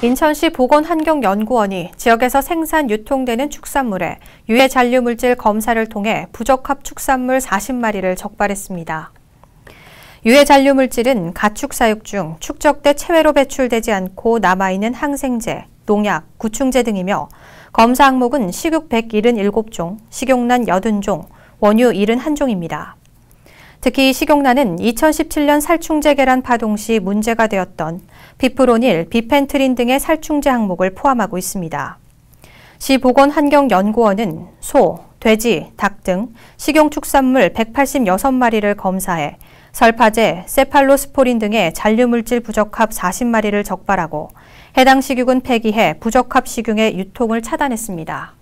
인천시 보건환경연구원이 지역에서 생산 유통되는 축산물에 유해 잔류물질 검사를 통해 부적합 축산물 40마리를 적발했습니다. 유해 잔류물질은 가축 사육 중 축적돼 체외로 배출되지 않고 남아있는 항생제, 농약, 구충제 등이며 검사 항목은 식육 177종, 식용란 80종, 원유 71종입니다. 특히 식용란은 2017년 살충제 계란 파동 시 문제가 되었던 비프로닐, 비펜트린 등의 살충제 항목을 포함하고 있습니다. 시보건환경연구원은 소, 돼지, 닭 등 식용축산물 186마리를 검사해 설파제, 세팔로스포린 등의 잔류물질 부적합 40마리를 적발하고 해당 식육은 폐기해 부적합 식용의 유통을 차단했습니다.